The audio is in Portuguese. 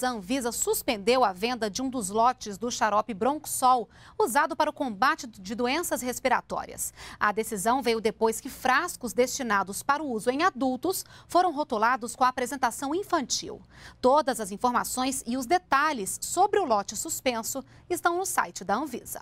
A Anvisa suspendeu a venda de um dos lotes do xarope Bronxol, usado para o combate de doenças respiratórias. A decisão veio depois que frascos destinados para o uso em adultos foram rotulados com a apresentação infantil. Todas as informações e os detalhes sobre o lote suspenso estão no site da Anvisa.